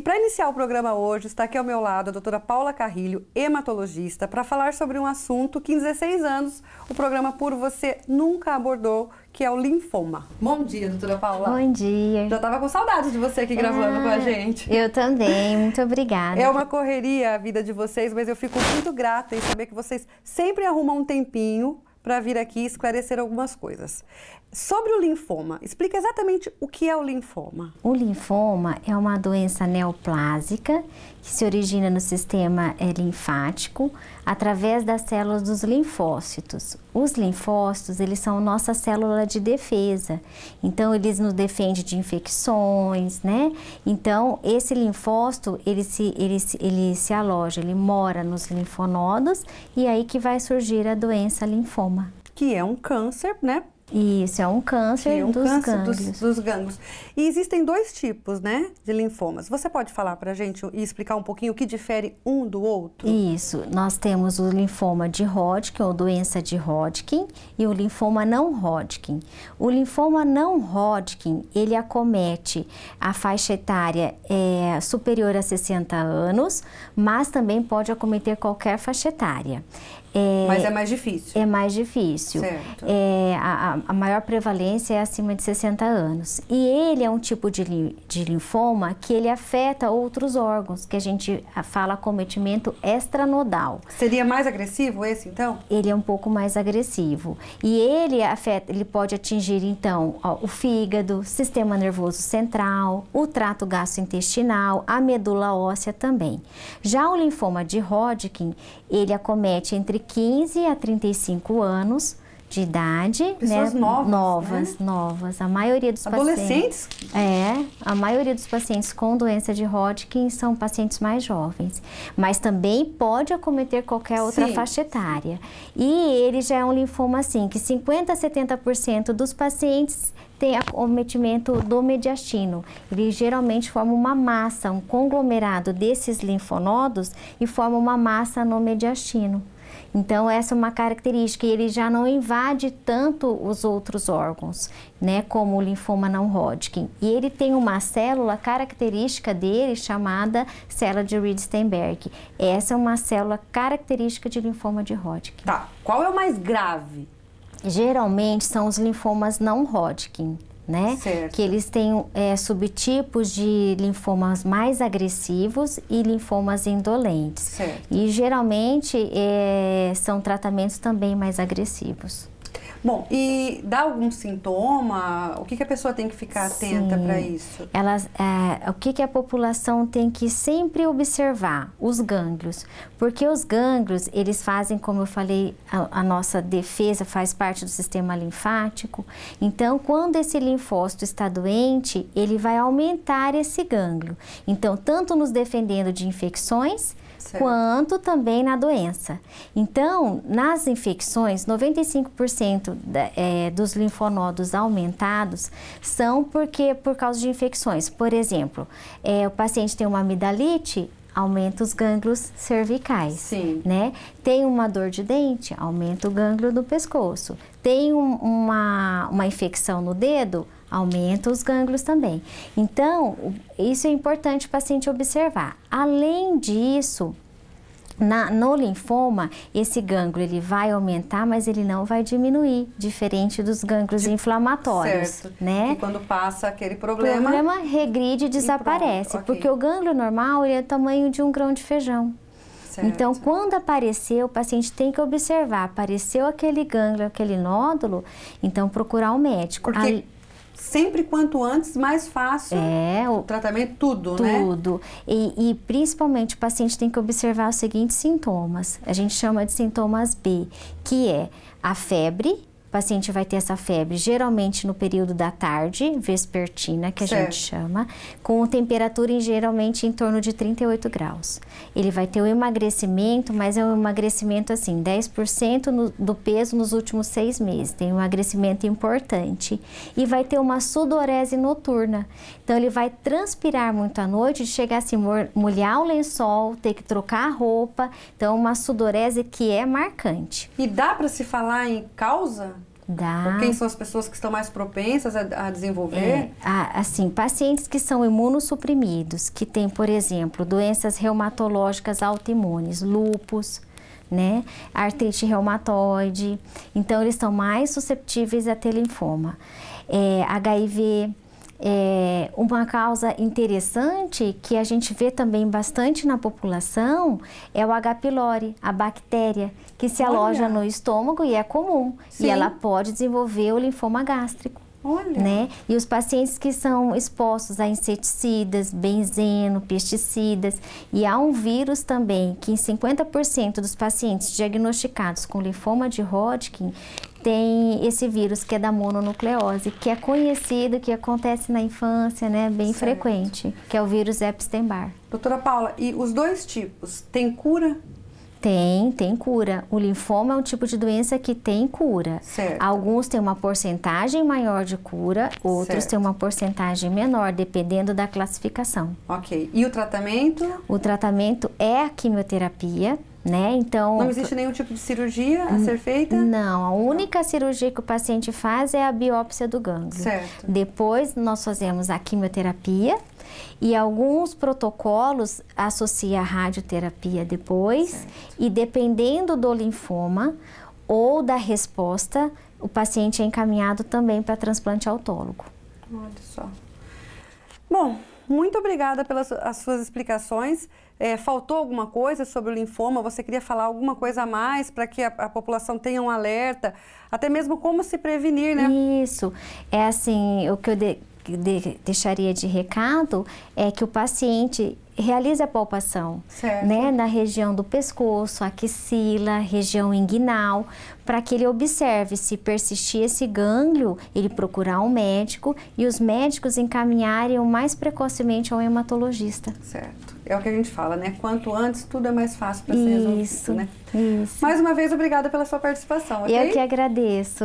E para iniciar o programa hoje, está aqui ao meu lado a doutora Paula Carrilho, hematologista, para falar sobre um assunto que em 16 anos o programa Por Você nunca abordou, que é o linfoma. Bom dia, doutora Paula. Bom dia. Já estava com saudade de você aqui ah, gravando com a ah, gente. Eu também, muito obrigada. É uma correria a vida de vocês, mas eu fico muito grata em saber que vocês sempre arrumam um tempinho para vir aqui esclarecer algumas coisas sobre o linfoma. Explica exatamente o que é o linfoma. O linfoma é uma doença neoplásica que se origina no sistema é, linfático através das células dos linfócitos. Os linfócitos, eles são nossa célula de defesa. Então, eles nos defendem de infecções, né? Então, esse linfócito, ele se, ele, ele se aloja, ele mora nos linfonodos e é aí que vai surgir a doença linfoma. Que é um câncer, né? Isso, é um câncer, é um dos, câncer gânglios. Dos, dos gânglios. E existem dois tipos, né, de linfomas. Você pode falar para a gente e explicar um pouquinho o que difere um do outro? Isso, nós temos o linfoma de Hodgkin, ou doença de Hodgkin, e o linfoma não Hodgkin. O linfoma não Hodgkin, ele acomete a faixa etária é, superior a 60 anos, mas também pode acometer qualquer faixa etária. É, Mas é mais difícil. É mais difícil. Certo. É, a, a, a maior prevalência é acima de 60 anos. E ele é um tipo de, de linfoma que ele afeta outros órgãos, que a gente ah, fala acometimento extranodal. Seria mais agressivo esse, então? Ele é um pouco mais agressivo. E ele afeta, ele pode atingir, então, ó, o fígado, sistema nervoso central, o trato gastrointestinal, a medula óssea também. Já o linfoma de Hodgkin, ele acomete entre 15 a 35 anos, de idade, né? Pessoas né? novas, novas, né? novas. A maioria dos adolescentes. pacientes é, a maioria dos pacientes com doença de Hodgkin são pacientes mais jovens, mas também pode acometer qualquer outra Sim. faixa etária. E ele já é um linfoma assim que 50 a 70% dos pacientes tem acometimento do mediastino. Ele geralmente forma uma massa, um conglomerado desses linfonodos e forma uma massa no mediastino. Então essa é uma característica e ele já não invade tanto os outros órgãos, né, como o linfoma não Hodgkin. E ele tem uma célula característica dele chamada célula de Reed-Steinberg. Essa é uma célula característica de linfoma de Hodgkin. Tá. Qual é o mais grave? Geralmente são os linfomas não Hodgkin né? Certo. Que eles têm é, subtipos de linfomas mais agressivos e linfomas indolentes. Certo. E geralmente é, são tratamentos também mais agressivos. Bom, e dá algum sintoma? O que, que a pessoa tem que ficar atenta para isso? Elas, é, o que, que a população tem que sempre observar? Os gânglios. Porque os gânglios, eles fazem, como eu falei, a, a nossa defesa faz parte do sistema linfático. Então, quando esse linfócito está doente, ele vai aumentar esse gânglio. Então, tanto nos defendendo de infecções, certo. quanto também na doença. Então, nas infecções, 95% da, é, dos linfonodos aumentados são porque por causa de infecções. Por exemplo, é, o paciente tem uma amidalite, aumenta os gânglios cervicais, Sim. né? Tem uma dor de dente, aumenta o gânglio do pescoço. Tem um, uma, uma infecção no dedo, aumenta os gânglios também. Então, isso é importante o paciente observar. Além disso, na, no linfoma, esse gânglio ele vai aumentar, mas ele não vai diminuir, diferente dos gânglios de... inflamatórios, certo. né? E quando passa aquele problema, o problema regride, desaparece, e okay. porque o gânglio normal ele é o tamanho de um grão de feijão. Certo. Então, quando aparecer, o paciente tem que observar, apareceu aquele gânglio, aquele nódulo, então procurar o um médico. Porque sempre quanto antes, mais fácil. É, o tratamento, tudo, tudo. né? Tudo. E, e principalmente o paciente tem que observar os seguintes sintomas. A gente chama de sintomas B, que é a febre, paciente vai ter essa febre geralmente no período da tarde, vespertina, que a certo. gente chama, com temperatura em, geralmente em torno de 38 graus. Ele vai ter o um emagrecimento, mas é um emagrecimento assim, 10% no, do peso nos últimos seis meses. Tem um emagrecimento importante. E vai ter uma sudorese noturna. Então, ele vai transpirar muito à noite, chegar assim, molhar o lençol, ter que trocar a roupa. Então, uma sudorese que é marcante. E dá para se falar em causa? Dá. Quem são as pessoas que estão mais propensas a, a desenvolver? É, a, ah, assim, pacientes que são imunossuprimidos, que têm, por exemplo, doenças reumatológicas autoimunes, lupus, né, artrite reumatoide. Então, eles são mais susceptíveis a ter linfoma. É, HIV, é, uma causa interessante que a gente vê também bastante na população é o H. pylori, a bactéria que se Olha. aloja no estômago e é comum. Sim. E ela pode desenvolver o linfoma gástrico. Olha. Né? E os pacientes que são expostos a inseticidas, benzeno, pesticidas, e há um vírus também que em 50% dos pacientes diagnosticados com linfoma de Hodgkin, tem esse vírus que é da mononucleose, que é conhecido, que acontece na infância, né, bem certo. frequente, que é o vírus Epstein-Barr. Doutora Paula, e os dois tipos, tem cura? Tem, tem cura. O linfoma é um tipo de doença que tem cura. Certo. Alguns têm uma porcentagem maior de cura, outros certo. têm uma porcentagem menor, dependendo da classificação. Ok. E o tratamento? O tratamento é a quimioterapia. Né? Então, não existe nenhum tipo de cirurgia a ser feita? Não, a única não. cirurgia que o paciente faz é a biópsia do gânglio. Certo. Depois nós fazemos a quimioterapia, e alguns protocolos associam a radioterapia depois certo. e dependendo do linfoma ou da resposta, o paciente é encaminhado também para transplante autólogo. Olha só. Bom, muito obrigada pelas suas explicações. É, faltou alguma coisa sobre o linfoma? Você queria falar alguma coisa a mais para que a, a, população tenha um alerta? Até mesmo como se prevenir, né? Isso. É assim, o que eu de, de, deixaria de recado é que o paciente realize a palpação, certo. né, na região do pescoço, axila, região inguinal, para que ele observe se persistir esse gânglio, ele procurar um médico e os médicos encaminharem o mais precocemente ao hematologista. Certo. É o que a gente fala, né? Quanto antes, tudo é mais fácil para ser resolvido, né? Isso. Mais uma vez, obrigada pela sua participação. Okay? Eu que agradeço.